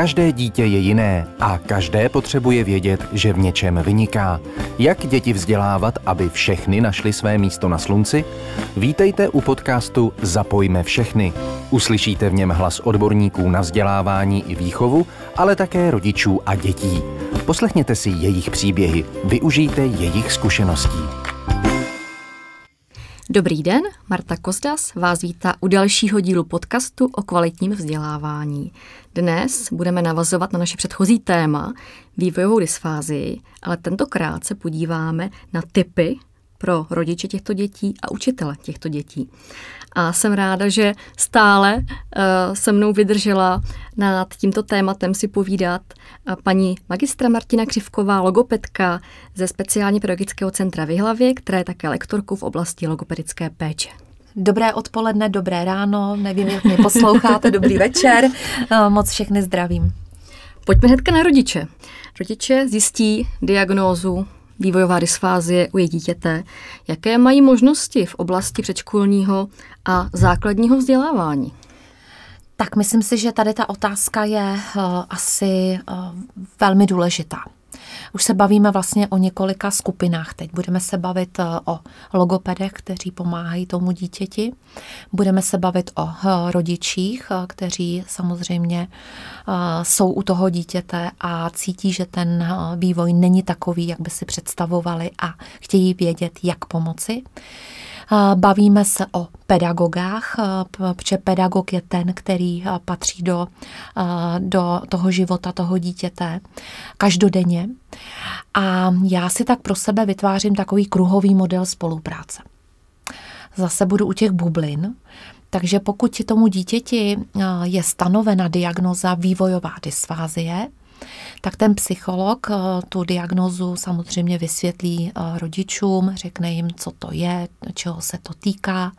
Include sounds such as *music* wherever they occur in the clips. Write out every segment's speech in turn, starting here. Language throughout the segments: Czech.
Každé dítě je jiné a každé potřebuje vědět, že v něčem vyniká. Jak děti vzdělávat, aby všechny našli své místo na slunci? Vítejte u podcastu Zapojme všechny. Uslyšíte v něm hlas odborníků na vzdělávání i výchovu, ale také rodičů a dětí. Poslechněte si jejich příběhy, využijte jejich zkušeností. Dobrý den, Marta Kozdas vás vítá u dalšího dílu podcastu o kvalitním vzdělávání. Dnes budeme navazovat na naše předchozí téma vývojovou dysfázi, ale tentokrát se podíváme na typy pro rodiče těchto dětí a učitele těchto dětí a jsem ráda, že stále uh, se mnou vydržela nad tímto tématem si povídat paní magistra Martina Křivková, logopedka ze speciálně pedagogického centra v která je také lektorkou v oblasti logopedické péče. Dobré odpoledne, dobré ráno, nevím, jak mě posloucháte, *laughs* dobrý večer. Eh, moc všechny zdravím. Pojďme hnedka na rodiče. Rodiče zjistí diagnózu vývojová dysfázie u je dítěte, jaké mají možnosti v oblasti předškolního a základního vzdělávání? Tak myslím si, že tady ta otázka je uh, asi uh, velmi důležitá. Už se bavíme vlastně o několika skupinách teď. Budeme se bavit eh, o logopedech, kteří pomáhají tomu dítěti. Budeme se bavit o eh, rodičích, eh, kteří samozřejmě jsou u toho dítěte a cítí, že ten vývoj není takový, jak by si představovali a chtějí vědět, jak pomoci. Bavíme se o pedagogách, protože pedagog je ten, který patří do, do toho života toho dítěte každodenně. A já si tak pro sebe vytvářím takový kruhový model spolupráce. Zase budu u těch bublin, takže pokud tomu dítěti je stanovena diagnoza vývojová dysfázie, tak ten psycholog eh, tu diagnozu samozřejmě vysvětlí eh, rodičům, řekne jim, co to je, čeho se to týká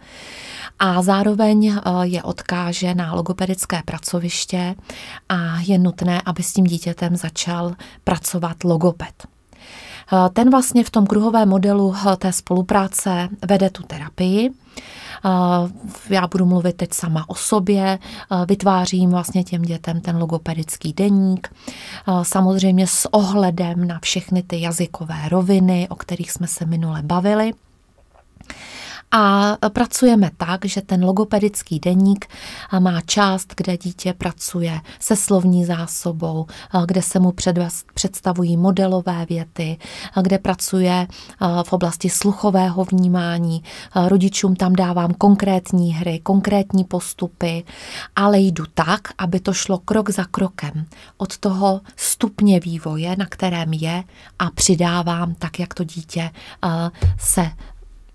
a zároveň eh, je odkáže na logopedické pracoviště a je nutné, aby s tím dítětem začal pracovat logoped. Ten vlastně v tom kruhovém modelu té spolupráce vede tu terapii. Eh, já budu mluvit teď sama o sobě, eh, vytvářím vlastně těm dětem ten logopedický deník, eh, samozřejmě s ohledem na všechny ty jazykové roviny, o kterých jsme se minule bavili. A pracujeme tak, že ten logopedický deník má část, kde dítě pracuje se slovní zásobou, kde se mu představují modelové věty, kde pracuje v oblasti sluchového vnímání. Rodičům tam dávám konkrétní hry, konkrétní postupy, ale jdu tak, aby to šlo krok za krokem od toho stupně vývoje, na kterém je a přidávám tak, jak to dítě se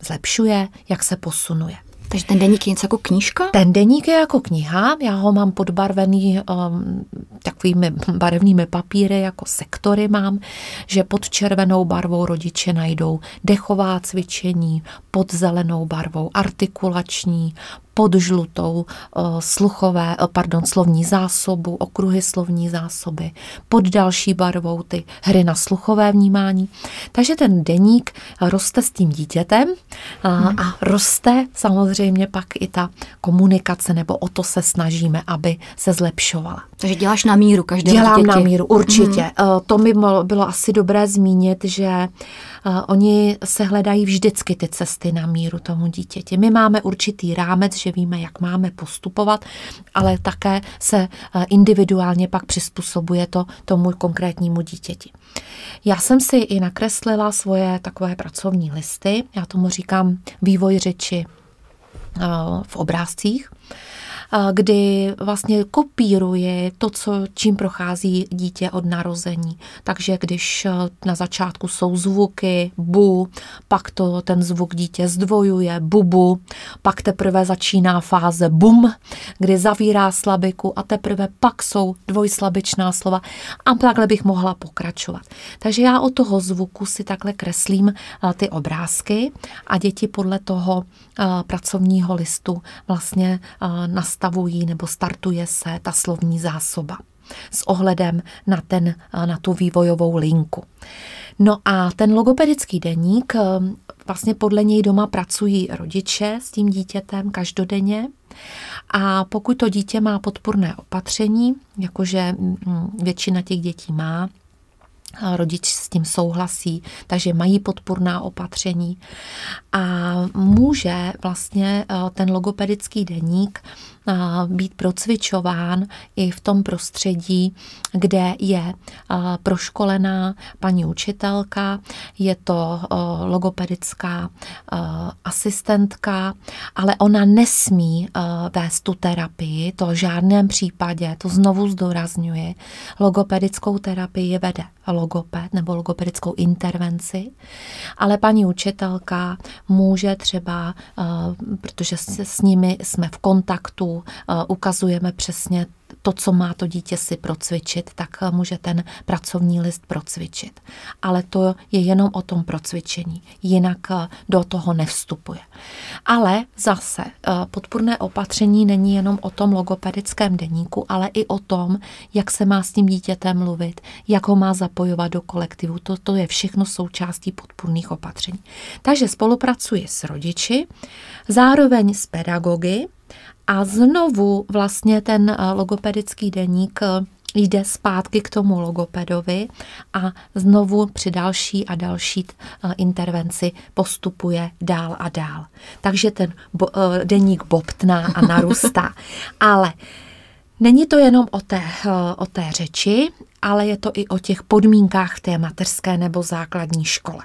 zlepšuje, jak se posunuje. Takže ten deník je něco jako knížka? Ten deník je jako kniha, já ho mám podbarvený um, takovými barevnými papíry, jako sektory mám, že pod červenou barvou rodiče najdou dechová cvičení, pod zelenou barvou artikulační, pod žlutou eh, sluchové, eh, pardon, slovní zásobu, okruhy slovní zásoby, pod další barvou ty hry na sluchové vnímání. Takže ten deník eh, roste s tím dítětem a, hmm. a roste samozřejmě pak i ta komunikace, nebo o to se snažíme, aby se zlepšovala. Takže děláš na míru každému Dělám na míru, určitě. Hmm. To mi bylo asi dobré zmínit, že Oni se hledají vždycky ty cesty na míru tomu dítěti. My máme určitý rámec, že víme, jak máme postupovat, ale také se eh, individuálně pak přizpůsobuje to tomu konkrétnímu dítěti. Já jsem si i nakreslila svoje takové pracovní listy, já tomu říkám vývoj řeči eh, v obrázcích kdy vlastně kopíruje to, co, čím prochází dítě od narození. Takže když eh, na začátku jsou zvuky bu, pak to ten zvuk dítě zdvojuje bubu, pak teprve začíná fáze bum, kdy zavírá slabiku a teprve pak jsou dvojslabičná slova a takhle bych mohla pokračovat. Takže já od toho zvuku si takhle kreslím eh, ty obrázky a děti podle toho eh, pracovního listu vlastně nastavují nastavují nebo startuje se ta slovní zásoba s ohledem na, ten, na tu vývojovou linku. No a ten logopedický deník, ehm, vlastně podle něj doma pracují rodiče s tím dítětem každodenně. A pokud to dítě má podporné opatření, jakože mm, mm, většina těch dětí má, rodič s tím souhlasí, takže mají podpůrná opatření. A může vlastně eh, ten logopedický deník eh, být procvičován i v tom prostředí, kde je eh, proškolená paní učitelka, je to logopedická asistentka, ale ona nesmí vést tu terapii, to v žádném případě, to znovu zdorazňuji. Logopedickou terapii vede logopedická logoped nebo logopedickou intervenci, ale paní učitelka může třeba, eh, protože s nimi jsme v kontaktu, eh, ukazujeme přesně to, co má to dítě si procvičit, tak eh, může ten pracovní list procvičit. Ale to je jenom o tom procvičení, jinak eh, do toho nevstupuje. Ale zase eh, podpůrné opatření není jenom o tom logopedickém deníku, ale i o tom, jak se má s tím dítětem mluvit, jak ho má zapojovat do kolektivu. to je všechno součástí podpůrných opatření. Takže spolupracuji s rodiči, zároveň s pedagogy, a znovu vlastně ten eh, logopedický deník eh, jde zpátky k tomu logopedovi a znovu při další a další eh, intervenci postupuje dál a dál. Takže ten bo, deník bobtná a *laughs* narůstá. Ale není to jenom o té, o té řeči, ale je to i o těch podmínkách té mateřské nebo základní škole.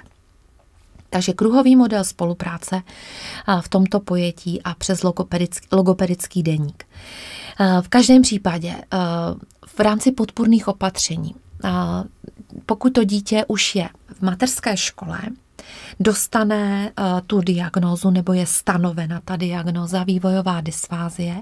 Takže kruhový model spolupráce v tomto pojetí a přes logopedický, logopedický deník. V každém případě v rámci podpůrných opatření pokud to dítě už je v mateřské škole, dostane eh, tu diagnózu nebo je stanovena ta diagnóza vývojová dysfázie,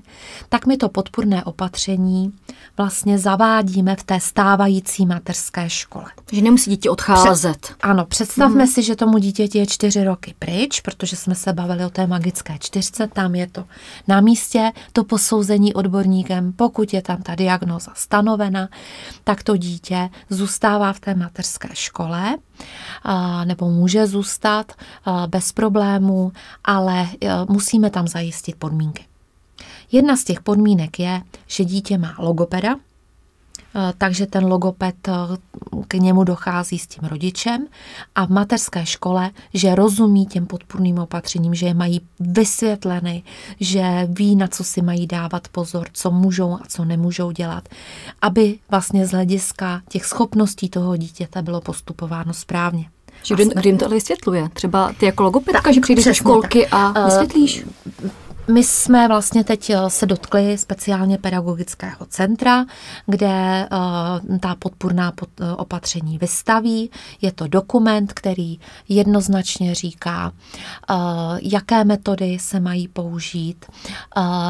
tak my to podpůrné opatření vlastně zavádíme v té stávající mateřské škole. Že nemusí dítě odcházet. Před, ano, představme hmm. si, že tomu dítěti je čtyři roky pryč, protože jsme se bavili o té magické čtyřce, tam je to na místě, to posouzení odborníkem, pokud je tam ta diagnóza stanovena, tak to dítě zůstává v té mateřské škole nebo může zůstat bez problémů, ale e, musíme tam zajistit podmínky. Jedna z těch podmínek je, že dítě má logopeda, Eh, takže ten logoped eh, k němu dochází s tím rodičem a v mateřské škole, že rozumí těm podpůrným opatřením, že je mají vysvětleny, že ví, na co si mají dávat pozor, co můžou a co nemůžou dělat, aby vlastně z hlediska těch schopností toho dítěte bylo postupováno správně. Že kdo jim to ale vysvětluje? Třeba ty jako logopedka, tak, že přijdeš do školky tak. a eh, vysvětlíš? Uh, my jsme vlastně teď eh, se dotkli speciálně pedagogického centra, kde eh, ta podpůrná eh, opatření vystaví. Je to dokument, který jednoznačně říká, jaké metody se mají použít,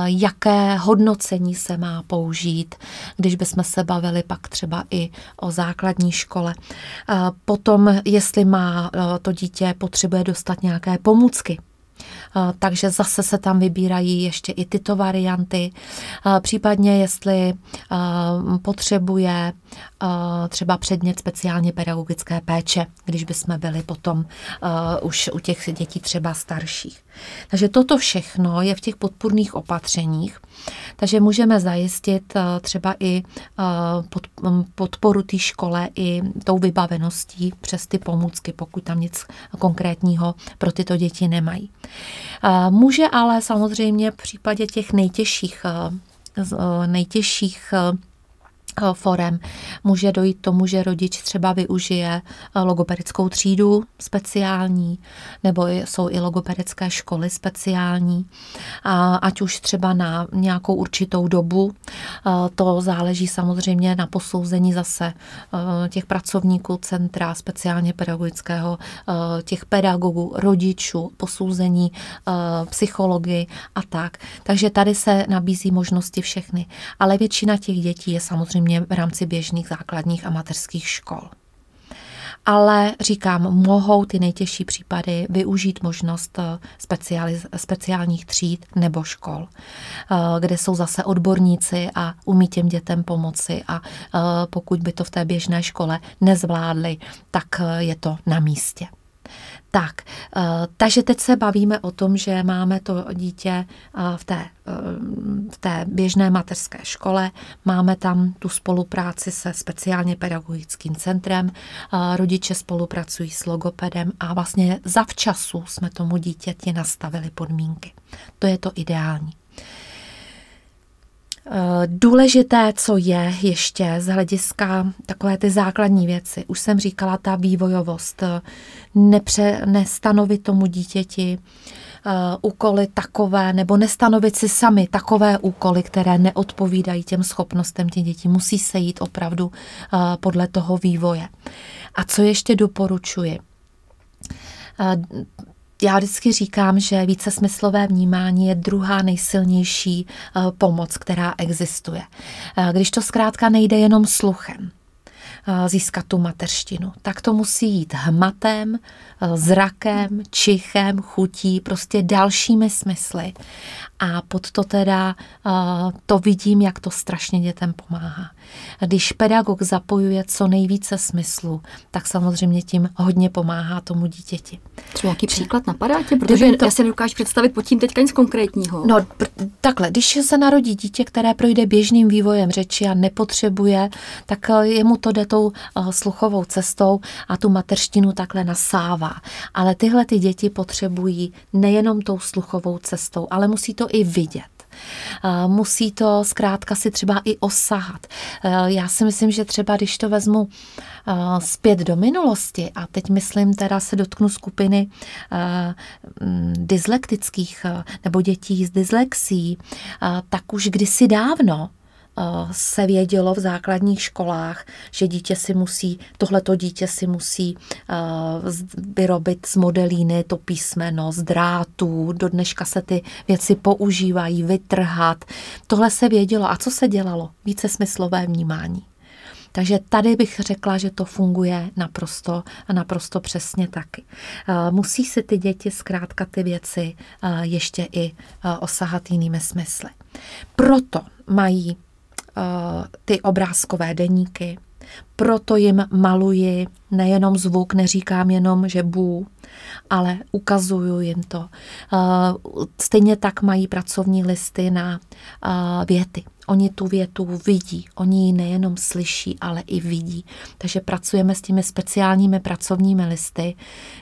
jaké hodnocení se má použít, když bychom se bavili pak třeba i o základní škole. Potom, jestli má to dítě potřebuje dostat nějaké pomůcky, Eh, takže zase se tam vybírají ještě i tyto varianty. Eh, případně, jestli eh, potřebuje třeba předmět speciálně pedagogické péče, když bychom byli potom už u těch dětí třeba starších. Takže toto všechno je v těch podpůrných opatřeních, takže můžeme zajistit třeba i mm, podporu té škole i tou vybaveností přes ty pomůcky, pokud tam nic konkrétního pro tyto děti nemají. Eh, může ale samozřejmě v případě těch nejtěžších, eh, eh, nejtěžších Eh, forem. Může dojít tomu, že rodič třeba využije eh, logopedickou třídu speciální, nebo jsou i logopedické školy speciální, ať už třeba na nějakou určitou dobu. Eh, to záleží samozřejmě na posouzení zase těch pracovníků centra, speciálně pedagogického, těch pedagogů, rodičů, posouzení psychologi a tak. Takže tady se nabízí možnosti všechny. Ale většina těch dětí je samozřejmě samozřejmě v rámci běžných základních a mateřských škol. Ale říkám, mohou ty nejtěžší případy využít možnost eh, specializ- speciálních tříd nebo škol, eh, kde jsou zase odborníci a umí těm dětem pomoci a eh, pokud by to v té běžné škole nezvládli, tak je to na místě. Tak, eh, takže teď se bavíme o tom, že máme to dítě eh, v té, eh, v té běžné mateřské škole, máme tam tu spolupráci se speciálně pedagogickým centrem, rodiče spolupracují s logopedem a vlastně zavčasu jsme tomu dítěti nastavili podmínky. To je to ideální. Eh, důležité, co je ještě z hlediska takové ty základní věci, už jsem říkala, ta vývojovost, eh, nepře, nestanovit tomu dítěti eh, úkoly takové, nebo nestanovit si sami takové úkoly, které neodpovídají těm schopnostem těch dětí. Musí se jít opravdu podle toho vývoje. A co ještě doporučuji? já vždycky říkám, že více smyslové vnímání je druhá nejsilnější eh, pomoc, která existuje. Eh, když to zkrátka nejde jenom sluchem, eh, získat tu mateřštinu. Tak to musí jít hmatem, zrakem, čichem, chutí, prostě dalšími smysly. A pod to teda to vidím, jak to strašně dětem pomáhá. Když pedagog zapojuje co nejvíce smyslu, tak samozřejmě tím hodně pomáhá tomu dítěti. Třeba nějaký příklad napadá tě? Protože to... já se nedokážu představit pod tím teďka nic konkrétního. No takhle, když se narodí dítě, které projde běžným vývojem řeči a nepotřebuje, tak eh, jemu to jde tou eh, sluchovou cestou a tu mateřštinu takhle nasává. Ale tyhle ty děti potřebují nejenom tou sluchovou cestou, ale musí to i vidět. Musí to zkrátka si třeba i osahat. Já si myslím, že třeba když to vezmu zpět do minulosti, a teď myslím teda se dotknu skupiny mm, dyslektických nebo dětí s dyslexí, tak už kdysi dávno Eh, se vědělo v základních školách, že dítě si musí, tohleto dítě si musí eh, vyrobit z modelíny to písmeno, z drátů, do dneška se ty věci používají, vytrhat. Tohle se vědělo. A co se dělalo? Více smyslové vnímání. Takže tady bych řekla, že to funguje naprosto, naprosto přesně taky. Eh, musí si ty děti zkrátka ty věci ještě i osahat jinými smysly. Proto mají Eh, ty obrázkové deníky. Proto jim maluji nejenom zvuk, neříkám jenom, že bů, ale ukazuju jim to. Eh, stejně tak mají pracovní listy na eh, věty. Oni tu větu vidí, oni ji nejenom slyší, ale i vidí. Takže pracujeme s těmi speciálními pracovními listy,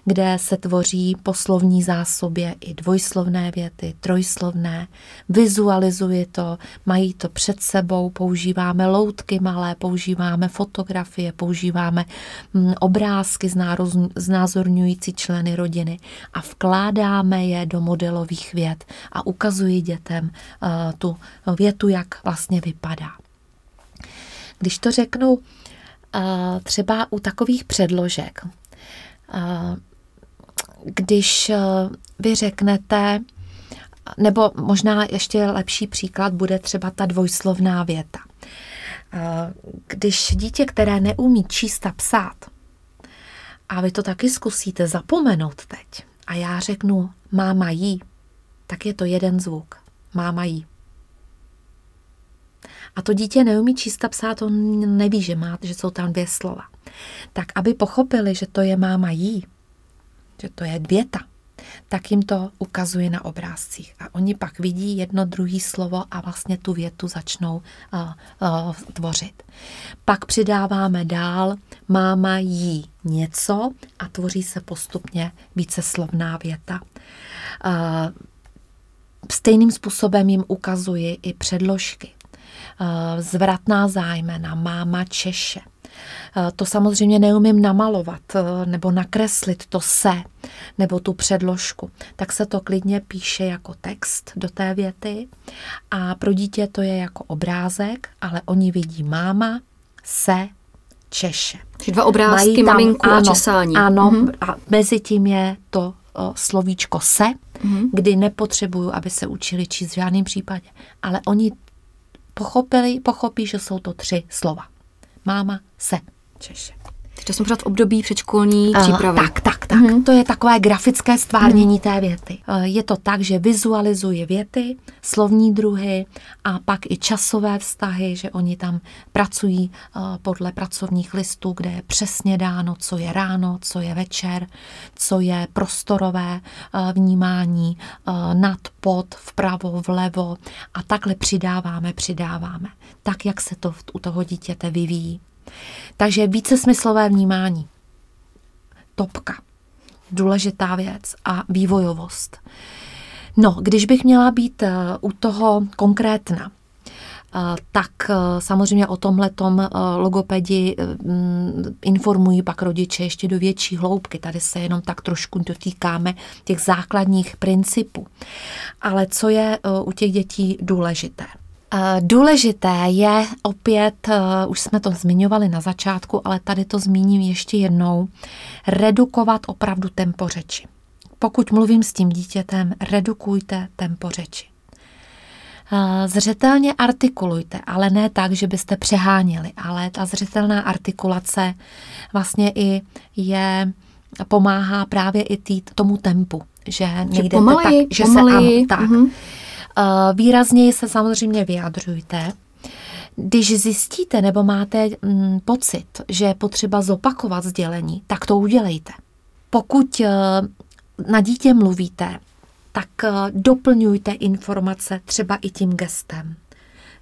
kde se tvoří poslovní zásobě i dvojslovné věty, trojslovné. Vizualizuje to, mají to před sebou, používáme loutky malé, používáme fotografie, používáme mm, obrázky znázorňující členy rodiny a vkládáme je do modelových vět a ukazují dětem eh, tu větu, jak vlastně vlastně vypadá. Když to řeknu eh, třeba u takových předložek, eh, když eh, vy řeknete, nebo možná ještě lepší příklad bude třeba ta dvojslovná věta. Když dítě, které neumí číst a psát, a vy to taky zkusíte zapomenout teď, a já řeknu máma jí, tak je to jeden zvuk. Máma jí a to dítě neumí číst a psát, on neví, že, má, že jsou tam dvě slova. Tak aby pochopili, že to je máma jí, že to je věta, tak jim to ukazuje na obrázcích. A oni pak vidí jedno druhé slovo a vlastně tu větu začnou uh, uh, tvořit. Pak přidáváme dál, máma jí něco a tvoří se postupně více slovná věta. Uh, stejným způsobem jim ukazuje i předložky. Eh, zvratná zájmena, máma Češe. Eh, to samozřejmě neumím namalovat eh, nebo nakreslit to se nebo tu předložku. Tak se to klidně píše jako text do té věty a pro dítě to je jako obrázek, ale oni vidí máma, se, Češe. Dva obrázky, Mají tam, maminku ano, a česání. Ano, mm-hmm. a mezi tím je to o, slovíčko se, mm-hmm. kdy nepotřebuju, aby se učili číst v žádném případě. Ale oni pochopili, pochopí, že jsou to tři slova. Máma, se, Češe. To jsem pořád v období předškolní uh, přípravy. Tak, tak, tak. Mm-hmm. To je takové grafické stvárnění mm-hmm. té věty. E, je to tak, že vizualizuji věty, slovní druhy a pak i časové vztahy, že oni tam pracují e, podle pracovních listů, kde je přesně dáno, co je ráno, co je večer, co je prostorové e, vnímání nad, pod, vpravo, vlevo a takhle přidáváme, přidáváme. Tak, jak se to u toho dítěte vyvíjí. Takže více smyslové vnímání. Topka důležitá věc a vývojovost. No, když bych měla být eh, u toho konkrétna, eh, tak eh, samozřejmě o tomhle logopedi mm, informují pak rodiče ještě do větší hloubky. Tady se jenom tak trošku dotýkáme těch základních principů. Ale co je u těch dětí důležité? Eh, důležité je opět, eh, už jsme to zmiňovali na začátku, ale tady to zmíním ještě jednou, redukovat opravdu tempo řeči. Pokud mluvím s tím dítětem, redukujte tempo řeči. Eh, zřetelně artikulujte, ale ne tak, že byste přeháněli, ale ta zřetelná artikulace vlastně i je pomáhá právě i tý, tomu tempu, že nejdete že tak, že pomalej. se ano, tak. Mm-hmm. Výrazněji se samozřejmě vyjadřujte. Když zjistíte nebo máte mm, pocit, že je potřeba zopakovat sdělení, tak to udělejte. Pokud e, na dítě mluvíte, tak e, doplňujte informace třeba i tím gestem,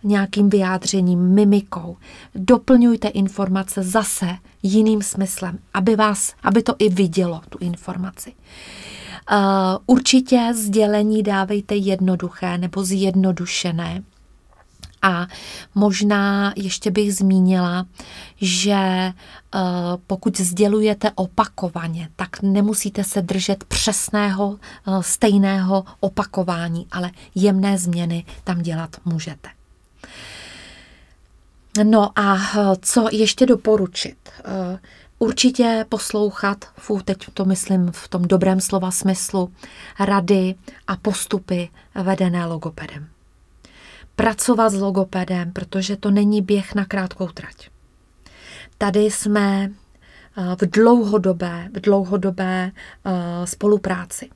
nějakým vyjádřením, mimikou. Doplňujte informace zase jiným smyslem, aby, vás, aby to i vidělo, tu informaci. Eh, určitě sdělení dávejte jednoduché nebo zjednodušené. A možná ještě bych zmínila, že eh, pokud sdělujete opakovaně, tak nemusíte se držet přesného, eh, stejného opakování, ale jemné změny tam dělat můžete. No a co ještě doporučit? Určitě poslouchat, fů, teď to myslím v tom dobrém slova smyslu, rady a postupy vedené logopedem. Pracovat s logopedem, protože to není běh na krátkou trať. Tady jsme eh, v dlouhodobé, v dlouhodobé eh, spolupráci.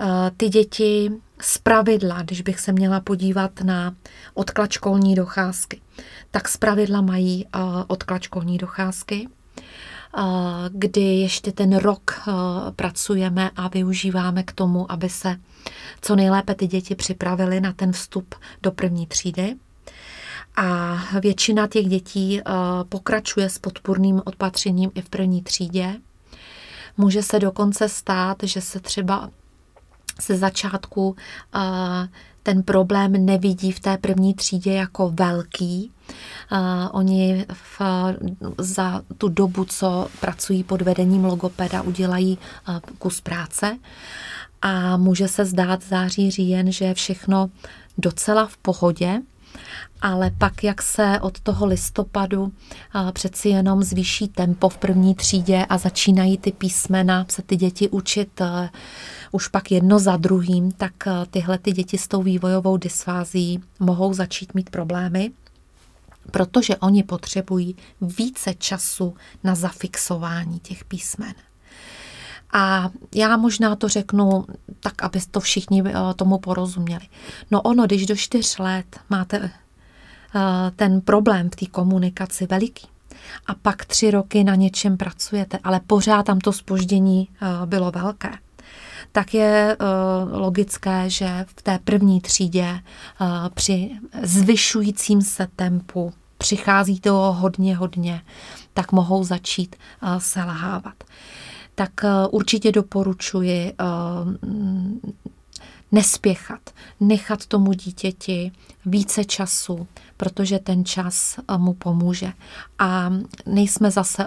Eh, ty děti z pravidla, když bych se měla podívat na odklad školní docházky, tak z pravidla mají odklad školní docházky – kdy ještě ten rok pracujeme a využíváme k tomu, aby se co nejlépe ty děti připravily na ten vstup do první třídy. A většina těch dětí pokračuje s podpůrným odpatřením i v první třídě. Může se dokonce stát, že se třeba se začátku uh, ten problém nevidí v té první třídě jako velký. oni v, za tu dobu, co pracují pod vedením logopeda, udělají kus práce a může se zdát září říjen, že je všechno docela v pohodě, ale pak, jak se od toho listopadu a, přeci jenom zvýší tempo v první třídě a začínají ty písmena se ty děti učit a, už pak jedno za druhým, tak a, tyhle ty děti s tou vývojovou dysfází mohou začít mít problémy, protože oni potřebují více času na zafixování těch písmen. A já možná to řeknu tak, aby to všichni eh, tomu porozuměli. No ono, když do čtyř let máte eh, ten problém v té komunikaci veliký, a pak tři roky na něčem pracujete, ale pořád tam to spoždění eh, bylo velké, tak je logické, že v té první třídě při zvyšujícím se tempu přichází toho hodně, hodně, tak mohou začít selhávat tak eh, určitě doporučuji eh, mm, nespěchat, nechat tomu dítěti více času, protože ten čas eh, mu pomůže. A nejsme zase,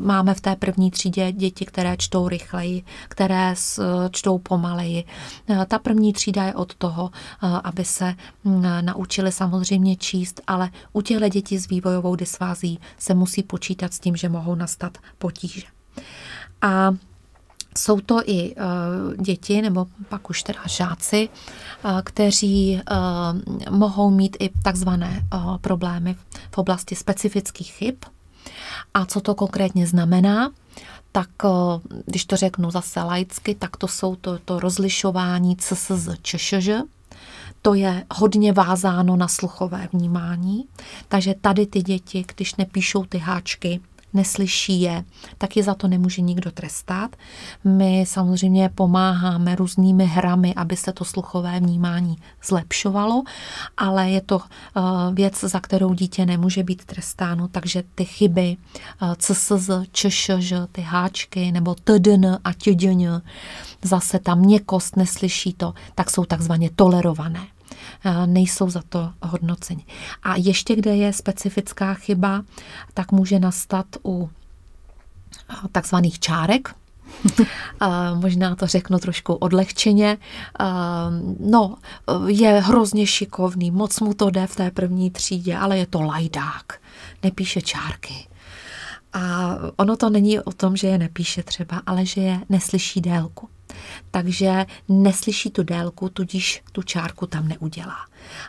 máme v té první třídě děti, které čtou rychleji, které čtou pomaleji. Ta první třída je od toho, aby se mm, naučili samozřejmě číst, ale u těchto dětí s vývojovou dysfází se musí počítat s tím, že mohou nastat potíže. A jsou to i eh, děti, nebo pak už teda žáci, eh, kteří eh, mohou mít i takzvané problémy v oblasti specifických chyb. A co to konkrétně znamená? Tak, když to řeknu zase laicky, tak to jsou to, to rozlišování CSZ ČŠŽ. To je hodně vázáno na sluchové vnímání, takže tady ty děti, když nepíšou ty háčky, neslyší je, tak je za to nemůže nikdo trestat. My samozřejmě pomáháme různými hrami, aby se to sluchové vnímání zlepšovalo, ale je to eh, věc, za kterou dítě nemůže být trestáno, takže ty chyby eh, CSZ, ČŠŽ, ty háčky nebo TDN a TDN, zase ta měkost, neslyší to, tak jsou takzvaně tolerované nejsou za to hodnoceni. A ještě kde je specifická chyba, tak může nastat u takzvaných čárek, *laughs* možná to řeknu trošku odlehčeně. No, je hrozně šikovný, moc mu to jde v té první třídě, ale je to lajdák, nepíše čárky. A ono to není o tom, že je nepíše třeba, ale že je neslyší délku takže neslyší tu délku, tudíž tu čárku tam neudělá.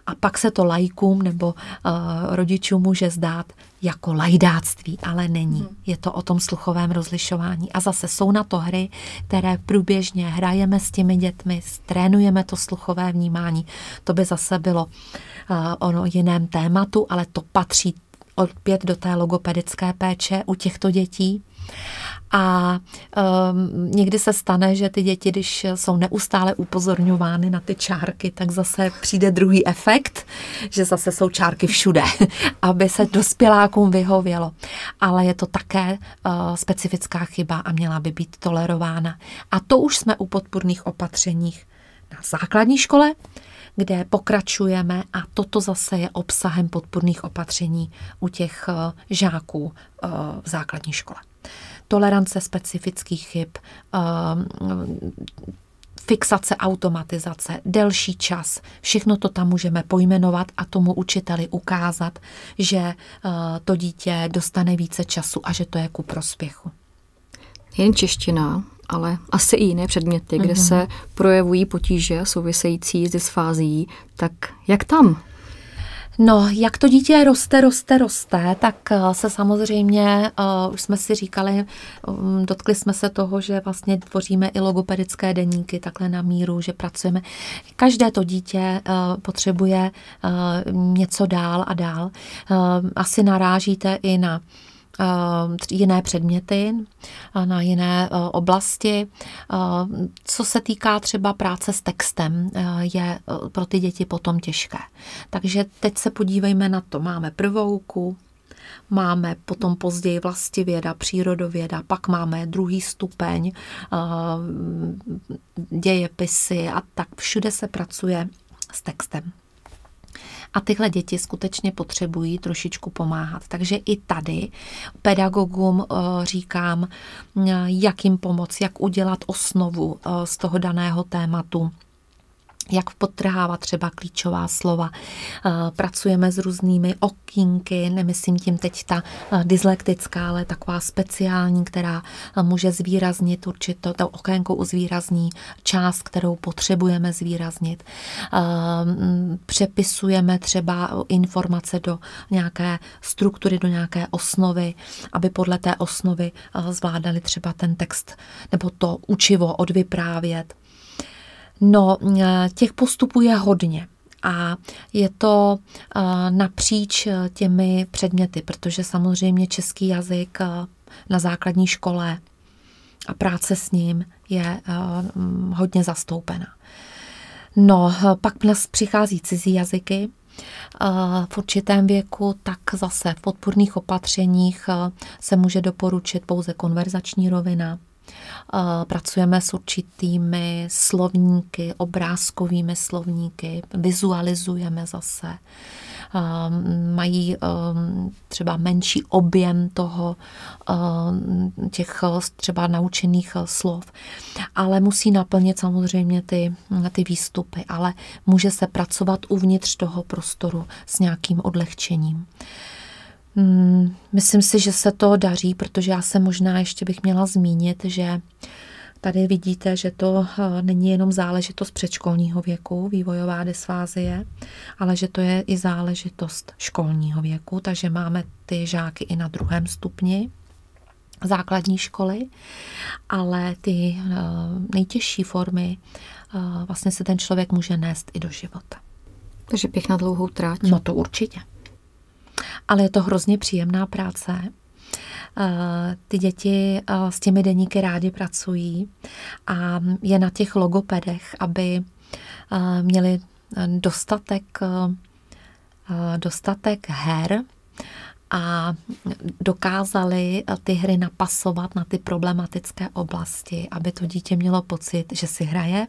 A pak se to lajkům nebo uh, rodičům může zdát jako lajdáctví, ale není. Mhm. Je to o tom sluchovém rozlišování. A zase jsou na to hry, které průběžně hrajeme s těmi dětmi, trénujeme to sluchové vnímání. To by zase bylo uh, ono jiném tématu, ale to patří opět do té logopedické péče u těchto dětí. A um, někdy se stane, že ty děti, když jsou neustále upozorňovány na ty čárky, tak zase přijde druhý efekt, že zase jsou čárky všude, *laughs* aby se dospělákům vyhovělo. Ale je to také uh, specifická chyba a měla by být tolerována. A to už jsme u podpůrných opatřeních na základní škole, kde pokračujeme a toto zase je obsahem podpůrných opatření u těch uh, žáků uh, v základní škole tolerance specifických chyb, ehm, fixace automatizace, delší čas. Všechno to tam můžeme pojmenovat a tomu učiteli ukázat, že eh, to dítě dostane více času a že to je ku prospěchu. Jen čeština, ale asi i jiné předměty, kde mm-hmm. se projevují potíže související s dysfází, tak jak tam? No, jak to dítě roste, roste, roste, tak eh, se samozřejmě, uh, už jsme si říkali, um, dotkli jsme se toho, že vlastně tvoříme i logopedické deníky takhle na míru, že pracujeme. Každé to dítě uh, potřebuje uh, něco dál a dál. Uh, asi narážíte i na uh, Ehm, jiné předměty, eh, na jiné eh, oblasti. Ehm, co se týká třeba práce s textem, eh, je pro ty děti potom těžké. Takže teď se podívejme na to. Máme prvouku, máme potom později vlastivěda, přírodověda, pak máme druhý stupeň, ehm, dějepisy a tak všude se pracuje s textem a tyhle děti skutečně potřebují trošičku pomáhat. Takže i tady pedagogům eh, říkám, eh, jak jim pomoct, jak udělat osnovu eh, z toho daného tématu jak potrhávat třeba klíčová slova. Eh, pracujeme s různými okinky, nemyslím tím teď ta eh, dyslektická, ale taková speciální, která eh, může zvýraznit určitou, to okénko uzvýrazní část, kterou potřebujeme zvýraznit. Mm, přepisujeme třeba informace do nějaké struktury, do nějaké osnovy, aby podle té osnovy zvládali třeba ten text nebo to učivo odvyprávět. No, e, těch postupů je hodně a je to e, napříč e, těmi předměty, protože samozřejmě český jazyk na základní škole a práce s ním je hodně zastoupena. No, pak nás přichází cizí jazyky. V určitém věku, tak zase v podpůrných opatřeních se může doporučit pouze konverzační rovina, Pracujeme s určitými slovníky, obrázkovými slovníky, vizualizujeme zase. Mm, mají mm, třeba menší objem toho, mm, těch třeba naučených slov, ale musí naplnit samozřejmě ty, ty výstupy, ale může se pracovat uvnitř toho prostoru s nějakým odlehčením. Hmm, myslím si, že se to daří, protože já se možná ještě bych měla zmínit, že tady vidíte, že to eh, není jenom záležitost předškolního věku, vývojová dysfázie, ale že to je i záležitost školního věku, takže máme ty žáky i na druhém stupni základní školy, ale ty eh, nejtěžší formy eh, vlastně se ten člověk může nést i do života. Takže pěkná dlouhou tráť. No to určitě ale je to hrozně příjemná práce. Eh, ty děti eh, s těmi deníky rádi pracují a je na těch logopedech, aby eh, měli dostatek, dostatek her a dokázali ty hry napasovat na ty problematické oblasti, aby to dítě mělo pocit, že si hraje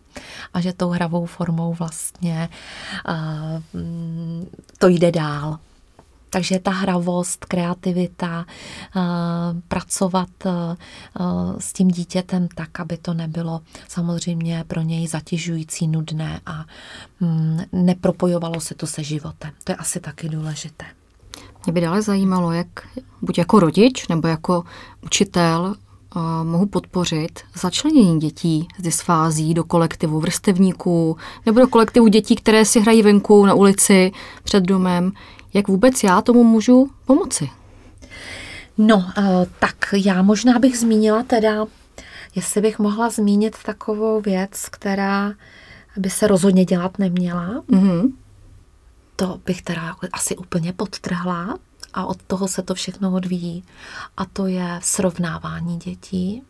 a že tou hravou formou vlastně mm, to jde dál. Takže ta hravost, kreativita, eh, pracovat eh, eh, s tím dítětem tak, aby to nebylo samozřejmě pro něj zatěžující, nudné a mm, nepropojovalo se to se životem. To je asi taky důležité. Mě by dále zajímalo, jak buď jako rodič nebo jako učitel mohu podpořit začlenění dětí z dysfází do kolektivu vrstevníků nebo do kolektivu dětí, které si hrají venku na ulici před domem. Jak vůbec já tomu můžu pomoci? No, eh, tak já možná bych zmínila teda, jestli bych mohla zmínit takovou věc, která by se rozhodně dělat neměla. Mm-hmm. To bych teda asi úplně podtrhla a od toho se to všechno odvíjí. A to je srovnávání dětí.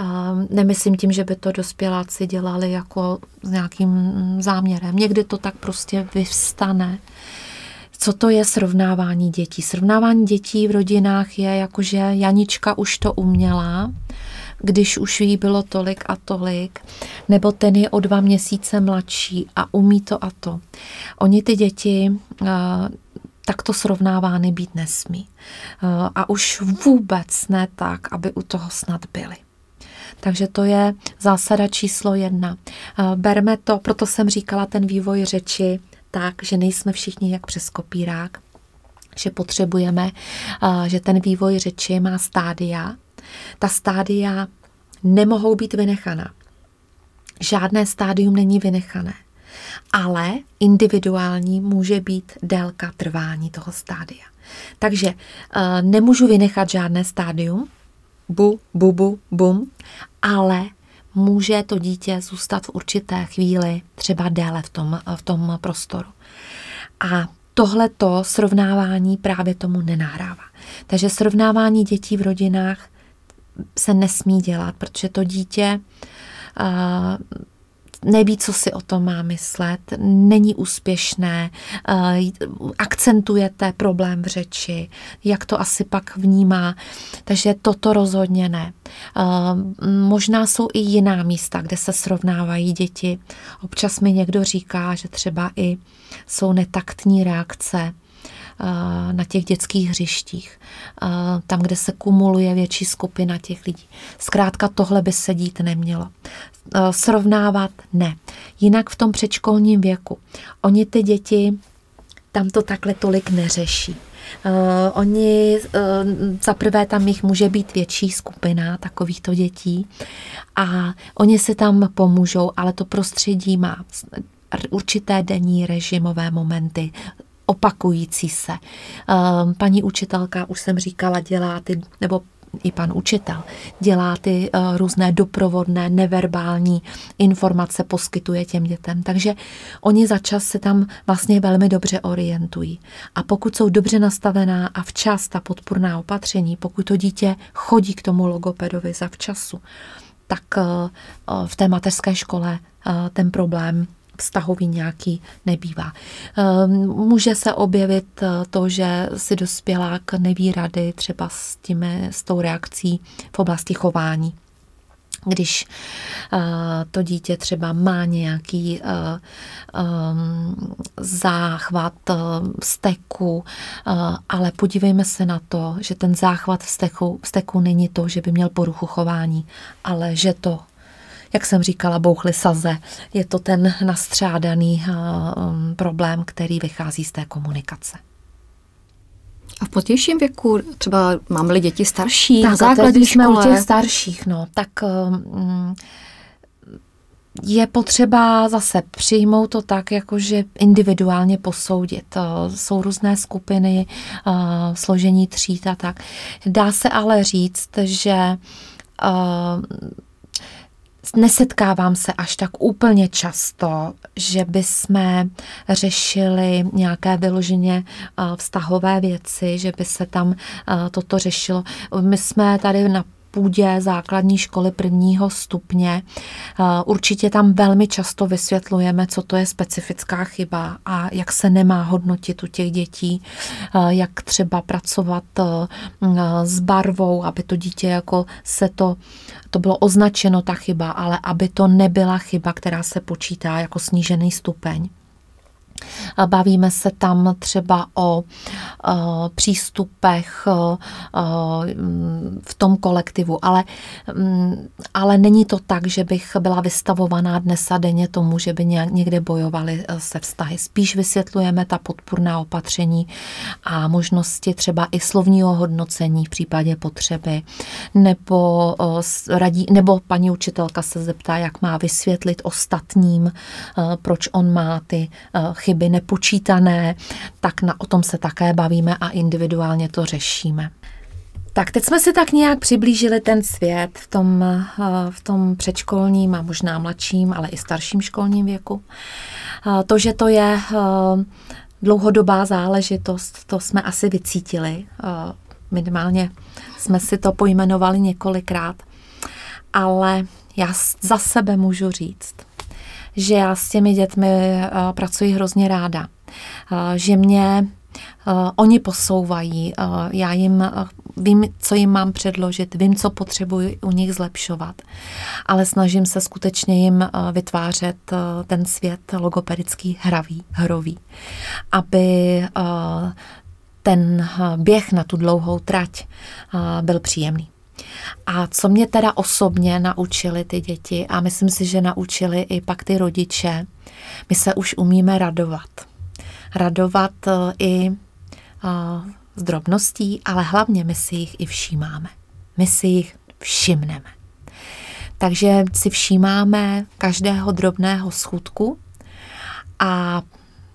Eh, nemyslím tím, že by to dospěláci dělali jako s nějakým záměrem. Někdy to tak prostě vyvstane co to je srovnávání dětí? Srovnávání dětí v rodinách je jako, že Janička už to uměla, když už jí bylo tolik a tolik, nebo ten je o dva měsíce mladší a umí to a to. Oni ty děti eh, takto srovnávány být nesmí. Eh, a už vůbec ne tak, aby u toho snad byly. Takže to je zásada číslo jedna. Eh, berme to, proto jsem říkala ten vývoj řeči tak, že nejsme všichni jak přes kopírák, že potřebujeme, že ten vývoj řeči má stádia. Ta stádia nemohou být vynechaná. Žádné stádium není vynechané, ale individuální může být délka trvání toho stádia. Takže nemůžu vynechat žádné stádium, bu, bubu, bum, ale může to dítě zůstat v určité chvíli, třeba déle v tom, v tom prostoru. A tohleto srovnávání právě tomu nenahrává. Takže srovnávání dětí v rodinách se nesmí dělat, protože to dítě uh, neví, co si o tom má myslet, není úspěšné, eh, akcentujete problém v řeči, jak to asi pak vnímá. Takže toto rozhodně ne. Eh, možná jsou i jiná místa, kde se srovnávají děti. Občas mi někdo říká, že třeba i jsou netaktní reakce na těch dětských hřištích, tam, kde se kumuluje větší skupina těch lidí. Zkrátka tohle by se dít nemělo. Srovnávat ne. Jinak v tom předškolním věku. Oni ty děti tam to takhle tolik neřeší. Uh, oni, uh, za prvé tam jich může být větší skupina takovýchto dětí a oni se tam pomůžou, ale to prostředí má určité denní režimové momenty, opakující se. Ehm, paní učitelka, už jsem říkala, dělá ty, nebo i pan učitel dělá ty eh, různé doprovodné neverbální informace, poskytuje těm dětem. Takže oni za čas se tam vlastně velmi dobře orientují. A pokud jsou dobře nastavená a včas ta podpůrná opatření, pokud to dítě chodí k tomu logopedovi za včasu, tak eh, v té mateřské škole eh, ten problém vztahový nějaký nebývá. Ehm, může se objevit eh, to, že si dospělák neví rady třeba s, tím, eh, s tou reakcí v oblasti chování když eh, to dítě třeba má nějaký ehm, záchvat uh, ale podívejme se na to, že ten záchvat steku, steku není to, že by měl poruchu chování, ale že to jak jsem říkala, bouchly saze. Je to ten nastřádaný eh, mm, problém, který vychází z té komunikace. A v potějším věku, třeba máme-li děti starší, tak, na základní jsme škole. u těch starších, no, tak eh, mm, je potřeba zase přijmout to tak, jakože individuálně posoudit. Eh, jsou různé skupiny, složení tříd a tak. Dá se ale říct, že nesetkávám se až tak úplně často, že by jsme řešili nějaké vyloženě eh, vztahové věci, že by se tam eh, toto řešilo. My jsme tady na půdě základní školy prvního stupně. Eh, určitě tam velmi často vysvětlujeme, co to je specifická chyba a jak se nemá hodnotit u těch dětí, eh, jak třeba pracovat eh, s barvou, aby to dítě jako se to, to bylo označeno ta chyba, ale aby to nebyla chyba, která se počítá jako snížený stupeň. Eh, bavíme se tam třeba o eh, přístupech eh, v tom kolektivu, ale, mm, ale není to tak, že bych byla vystavovaná dnes a denně tomu, že by někde bojovali se vztahy. Spíš vysvětlujeme ta podpůrná opatření a možnosti třeba i slovního hodnocení v případě potřeby, nebo, radí, nebo paní učitelka se zeptá, jak má vysvětlit ostatním, proč on má ty chyby, ne vypočítané, tak na, o tom se také bavíme a individuálně to řešíme. Tak teď jsme si tak nějak přiblížili ten svět v tom, eh, v tom předškolním a možná mladším, ale i starším školním věku. Eh, to, že to je eh, dlouhodobá záležitost, to jsme asi vycítili. Minimálně jsme si to pojmenovali několikrát. Ale já za sebe můžu říct, že já s těmi dětmi uh, pracuji hrozně ráda. Uh, že mě Uh, oni posouvají, uh, já jim uh, vím, co jim mám předložit, vím, co potřebuji u nich zlepšovat, ale snažím se skutečně jim uh, vytvářet uh, ten svět logopedický hravý, hrový, aby uh, ten běh na tu dlouhou trať uh, byl příjemný. A co mě teda osobně naučili ty děti a myslím si, že naučili i pak ty rodiče, my se už umíme radovat. Radovat e, i e, z drobností, ale hlavně my si jich i všímáme. My si jich všimneme. Takže si všímáme každého drobného schudku a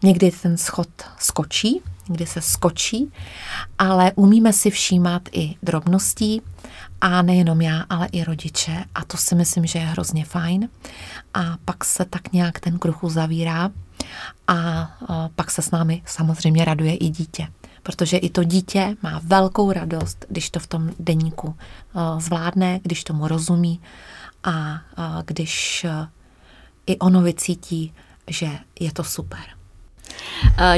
někdy ten schod skočí, kdy se skočí, ale umíme si všímat i drobností a nejenom já, ale i rodiče a to si myslím, že je hrozně fajn a pak se tak nějak ten kruh uzavírá a pak se s námi samozřejmě raduje i dítě, protože i to dítě má velkou radost, když to v tom deníku zvládne, když tomu rozumí a když i ono vycítí, že je to super.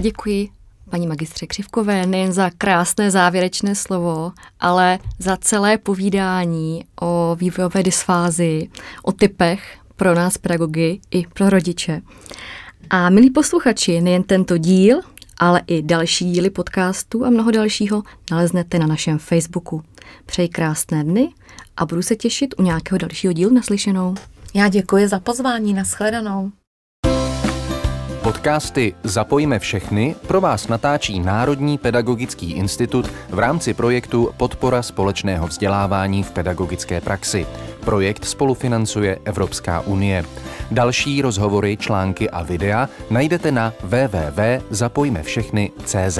Děkuji paní magistře Křivkové nejen za krásné závěrečné slovo, ale za celé povídání o vývojové dysfázi, o typech pro nás pedagogy i pro rodiče. A milí posluchači, nejen tento díl, ale i další díly podcastu a mnoho dalšího naleznete na našem Facebooku. Přeji krásné dny a budu se těšit u nějakého dalšího dílu naslyšenou. Já děkuji za pozvání, nashledanou. Podcasty Zapojíme všechny pro vás natáčí Národní pedagogický institut v rámci projektu Podpora společného vzdělávání v pedagogické praxi. Projekt spolufinancuje Evropská unie. Další rozhovory, články a videa najdete na www.zapojmevšechny.cz.